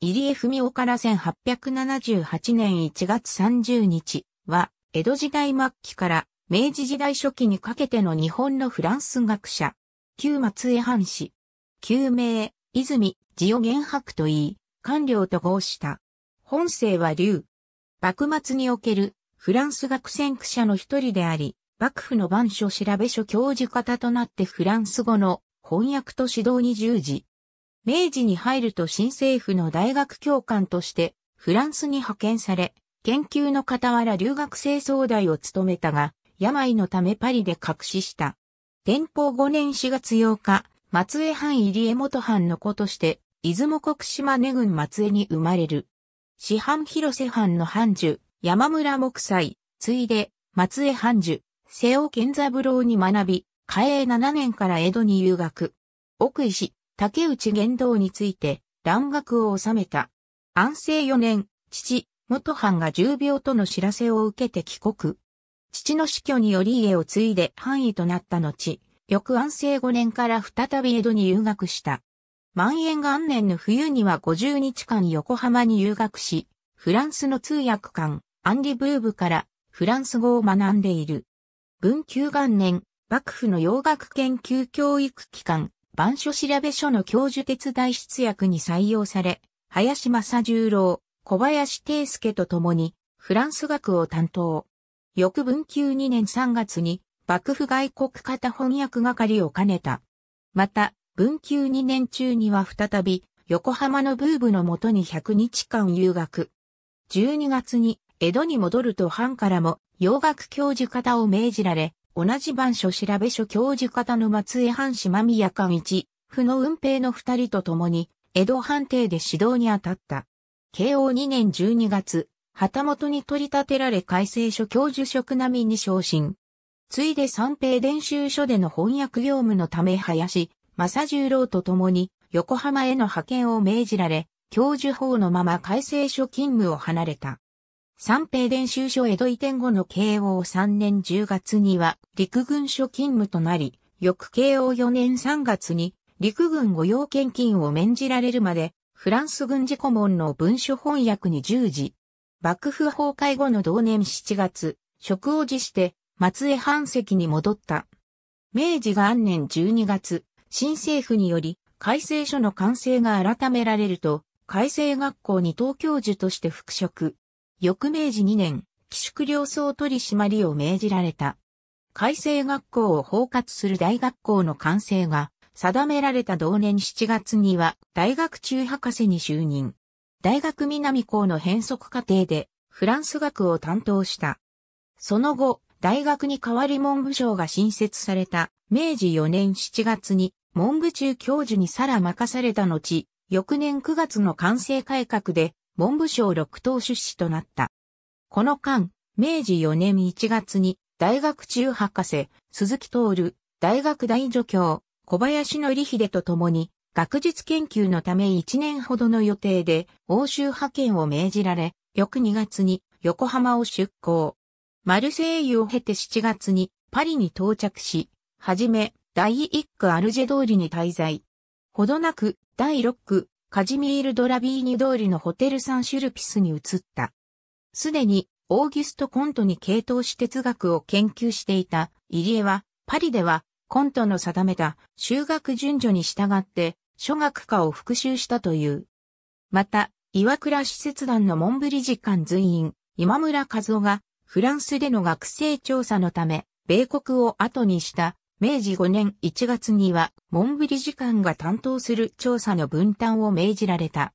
入江文夫から1878年1月30日は、江戸時代末期から明治時代初期にかけての日本のフランス学者、旧松江藩士、旧名、泉、ジオ玄白と言い、官僚と合した。本姓は龍。幕末におけるフランス学先駆者の一人であり、幕府の番書調べ書教授方となってフランス語の翻訳と指導に従事。明治に入ると新政府の大学教官としてフランスに派遣され、研究の傍ら留学生総代を務めたが、病のためパリで隠しした。天保5年4月8日、松江藩入江元藩の子として、出雲国島根郡松江に生まれる。市範広瀬藩の藩主、山村木斎、ついで、松江藩主、瀬尾健三郎に学び、嘉永7年から江戸に留学。奥石、竹内玄道について、蘭学を収めた。安政4年、父、元藩が重病との知らせを受けて帰国。父の死去により家を継いで藩医となった後、翌安政5年から再び江戸に留学した。万延元年の冬には50日間横浜に留学し、フランスの通訳官、アンリ・ブーブからフランス語を学んでいる。文久元年、幕府の洋楽研究教育機関、板書調べ書の教授手伝出役に採用され、林正十郎、小林定介と共に、フランス学を担当。翌文久2年3月に、幕府外国型翻訳係を兼ねた。また、文久2年中には再び、横浜のブーブのもとに100日間留学。12月に、江戸に戻ると藩からも、洋楽教授方を命じられ、同じ番所調べ所教授方の松江藩士間宮間一、府の運平の二人と共に、江戸藩邸で指導に当たった。慶応2年12月、旗本に取り立てられ改正所教授職並みに昇進。ついで三平伝習所での翻訳業務のため林、正十郎と共に横浜への派遣を命じられ、教授法のまま改正所勤務を離れた。三平伝習所江戸移転後の慶応3年10月には陸軍所勤務となり、翌慶応4年3月に陸軍御用献金を免じられるまで、フランス軍事顧問の文書翻訳に従事。幕府崩壊後の同年7月、職を辞して松江藩籍に戻った。明治元年12月、新政府により改正書の完成が改められると、改正学校に東京授として復職。翌明治2年、寄宿寮総取締りを命じられた。改正学校を包括する大学校の完成が定められた同年7月には大学中博士に就任。大学南校の変則課程でフランス学を担当した。その後、大学に代わり文部省が新設された明治4年7月に文部中教授にさら任された後、翌年9月の完成改革で文部省六等出資となった。この間、明治4年1月に、大学中博士、鈴木徹、大学大助教、小林則秀と共に、学術研究のため1年ほどの予定で、欧州派遣を命じられ、翌2月に横浜を出港。マルセイユを経て7月にパリに到着し、はじめ、第1区アルジェ通りに滞在。ほどなく、第6区カジミール・ドラビーニ通りのホテル・サン・シュルピスに移った。すでに、オーギュスト・コントに傾倒し哲学を研究していた、イリエは、パリでは、コントの定めた、修学順序に従って、諸学科を復習したという。また、岩倉使節団のモンブリ時間随員、今村和夫が、フランスでの学生調査のため、米国を後にした明治5年1月には、文部理事官が担当する調査の分担を命じられた。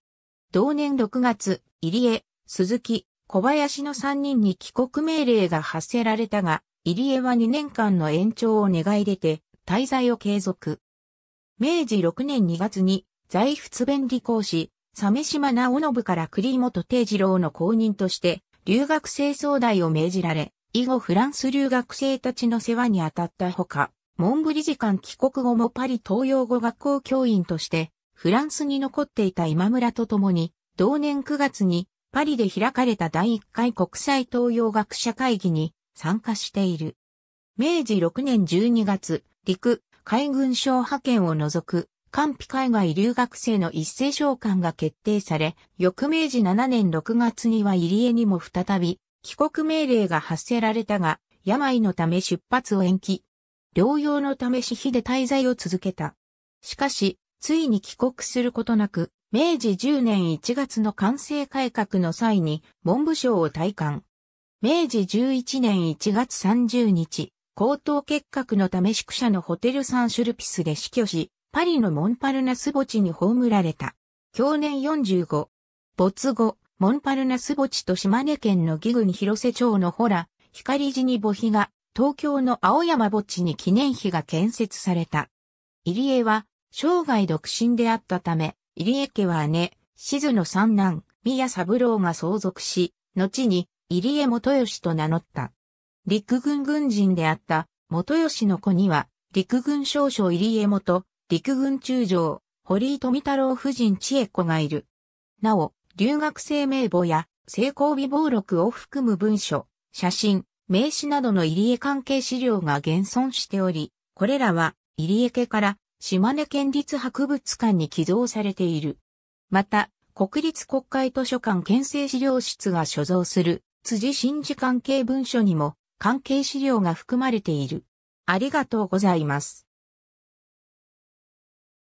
同年6月、入江、鈴木、小林の3人に帰国命令が発せられたが、入江は2年間の延長を願い出て、滞在を継続。明治6年2月に、在仏弁理公使、鮫島直信から栗本定次郎の後任として、留学生総代を命じられ、以後フランス留学生たちの世話に当たったほか、モンブリ時間帰国後もパリ東洋語学校教員として、フランスに残っていた今村と共に、同年9月にパリで開かれた第1回国際東洋学者会議に参加している。明治6年12月、陸、海軍省派遣を除く、官費海外留学生の一斉召喚が決定され、翌明治7年6月には入江にも再び、帰国命令が発せられたが、病のため出発を延期、療養のため私費で滞在を続けた。しかし、ついに帰国することなく、明治10年1月の完成改革の際に文部省を退官。明治11年1月30日、高等結核のため宿舎のホテルサンシュルピスで死去し、パリのモンパルナス墓地に葬られた。去年45。没後、モンパルナス墓地と島根県の義に広瀬町のほら、光寺に墓碑が東京の青山墓地に記念碑が建設された。入江は生涯独身であったため、入江家は姉、静の三男、宮三郎が相続し、後に入江元義と名乗った。陸軍軍人であった元義の子には、陸軍少将入江元、陸軍中将、堀井富太郎夫人千恵子がいる。なお、留学生名簿や、成功日暴録を含む文書、写真、名刺などの入江関係資料が現存しており、これらは入江家から島根県立博物館に寄贈されている。また、国立国会図書館県政資料室が所蔵する辻新治関係文書にも関係資料が含まれている。ありがとうございます。